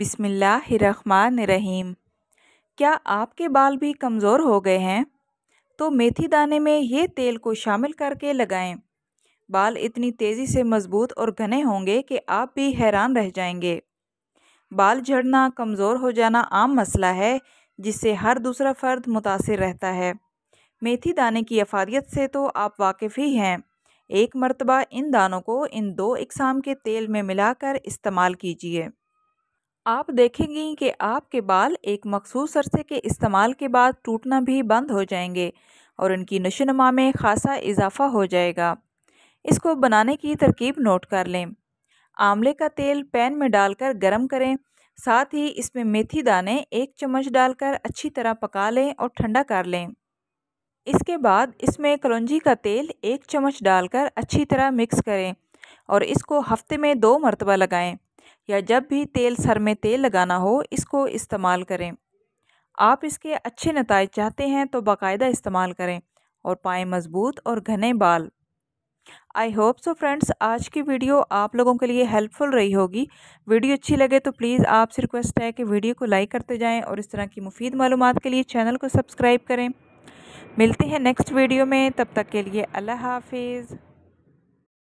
बिसमीम क्या आपके बाल भी कमज़ोर हो गए हैं तो मेथी दाने में ये तेल को शामिल करके लगाएं। बाल इतनी तेज़ी से मज़बूत और घने होंगे कि आप भी हैरान रह जाएंगे बाल झड़ना कमज़ोर हो जाना आम मसला है जिससे हर दूसरा फ़र्द मुतासर रहता है मेथी दाने की अफादियत से तो आप वाकिफ़ ही हैं एक मरतबा इन दानों को इन दो इकसाम के तेल में मिलाकर इस्तेमाल कीजिए आप देखेंगी कि आपके बाल एक मखसूस अरसे के इस्तेमाल के बाद टूटना भी बंद हो जाएंगे और उनकी नशोनमा में खासा इजाफा हो जाएगा इसको बनाने की तरकीब नोट कर लें आंवले का तेल पैन में डालकर गर्म करें साथ ही इसमें मेथी दाने एक चम्मच डालकर अच्छी तरह पका लें और ठंडा कर लें इसके बाद इसमें कलौजी का तेल एक चम्मच डालकर अच्छी तरह मिक्स करें और इसको हफ्ते में दो मरतबा लगाएं या जब भी तेल सर में तेल लगाना हो इसको इस्तेमाल करें आप इसके अच्छे नतज चाहते हैं तो बाकायदा इस्तेमाल करें और पाएँ मज़बूत और घने बाल आई होप सो फ्रेंड्स आज की वीडियो आप लोगों के लिए हेल्पफुल रही होगी वीडियो अच्छी लगे तो प्लीज़ आपसे रिक्वेस्ट है कि वीडियो को लाइक करते जाएं और इस तरह की मुफीद मालूम के लिए चैनल को सब्सक्राइब करें मिलते हैं नेक्स्ट वीडियो में तब तक के लिए अल्लाह हाफिज़